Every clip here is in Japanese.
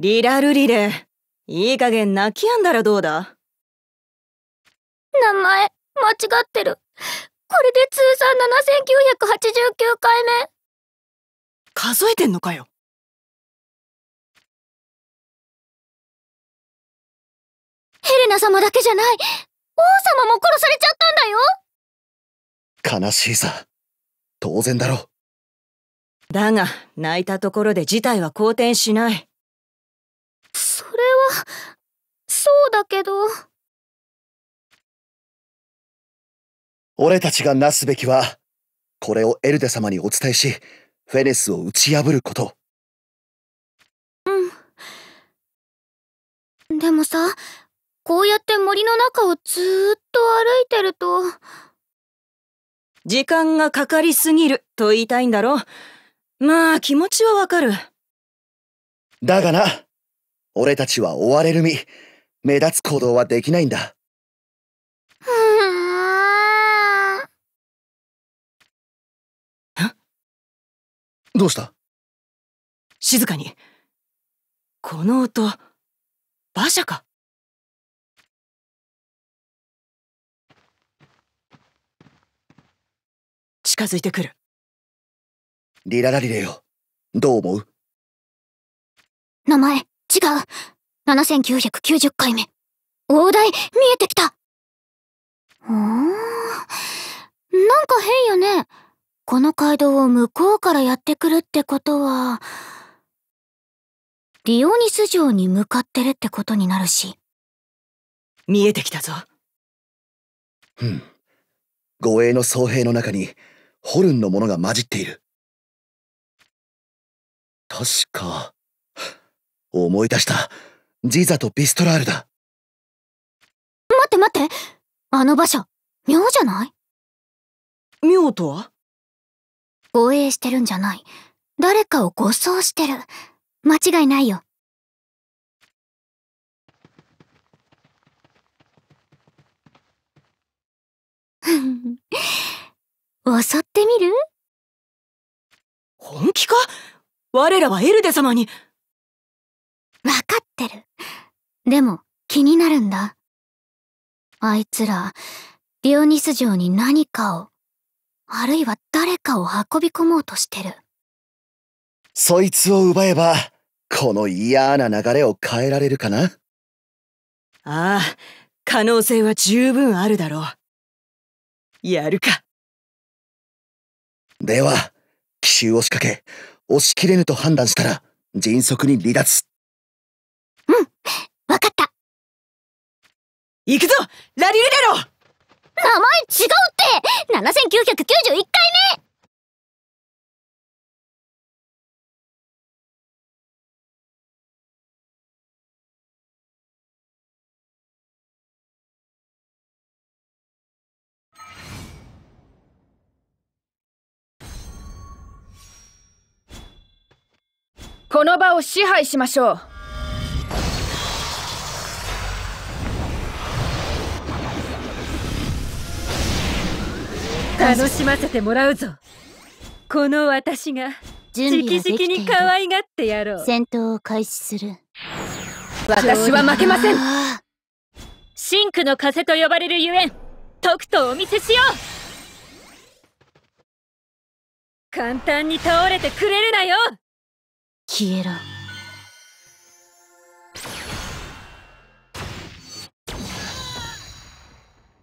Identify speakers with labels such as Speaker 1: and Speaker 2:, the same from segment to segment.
Speaker 1: リラルリレー、いい加減泣きやんだらどうだ名前、間違ってる。これで通算7989回目。数えてんのかよ。ヘレナ様だけじゃない。王様も殺されちゃった
Speaker 2: んだよ悲しいさ。当然だろう。
Speaker 1: だが、泣いたところで事態は好転しない。それはそうだけど
Speaker 2: 俺たちがなすべきはこれをエルデ様にお伝えしフェネスを打ち破ること
Speaker 1: うんでもさこうやって森の中をずっと歩いてると時間がかかりすぎると言いたいんだろまあ気持ちはわかる
Speaker 2: だがな俺たちは追われる身。目立つ行動はできないんだ。どうした
Speaker 1: 静かに。この音、馬車か近づいてくる。
Speaker 2: リララリレよ。どう思う
Speaker 1: 名前、う。7990回目。大台見えてきたうーん。なんか変よね。この街道を向こうからやってくるってことは、ディオニス城に向かってるってことになるし。見えてきたぞ。
Speaker 2: うん。護衛の僧兵の中に、ホルンのものが混じっている。確か、思い出した。ジザとビストラールだ。
Speaker 1: 待って待って。あの馬車、妙じゃない妙とは護衛してるんじゃない。誰かを護送してる。間違いないよ。襲ってみる本気か我らはエルデ様にわかってる。でも、気になるんだ。あいつら、ディオニス城に何かを、あるいは誰かを運び込もうとしてる。
Speaker 2: そいつを奪えば、この嫌な流れを変えられるかな
Speaker 1: ああ、可能性は十分あるだろう。やるか。
Speaker 2: では、奇襲を仕掛け、押し切れぬと判断したら、迅速に離脱
Speaker 1: 行くぞラリルレロ名前違うって7991回目
Speaker 2: この場を支配しましょう楽しませてもらうぞこの私がじきに可愛がってやろう戦闘を開始する私は負けませんシンクの風と呼ばれるゆえんとくとお見せしよ
Speaker 1: う簡単に倒れてくれるなよ
Speaker 2: 消えろ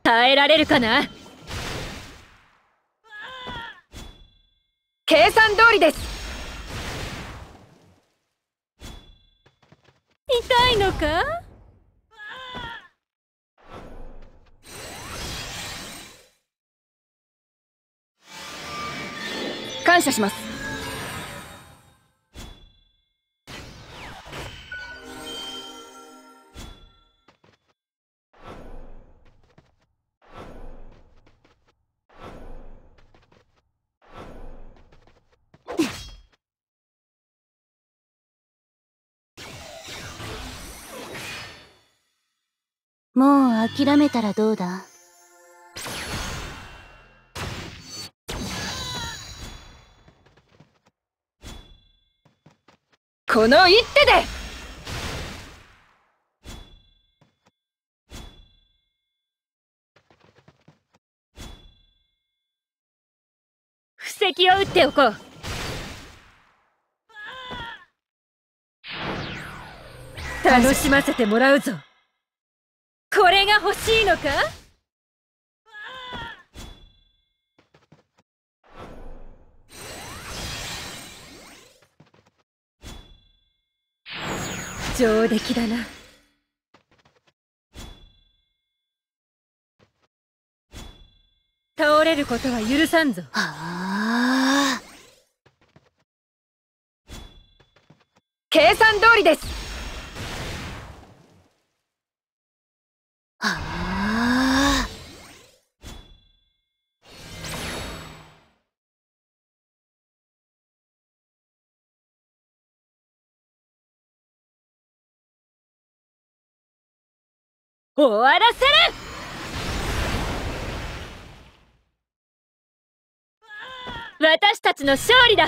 Speaker 2: 耐えられるかなりです
Speaker 1: 痛いのか感謝しますもう諦めたらどうだこの一手で布石を打っておこう楽しませてもらうぞこれが欲しいのか上出来だな。倒れることは許さんぞ。計算通りです終わらせる私たちの勝利だ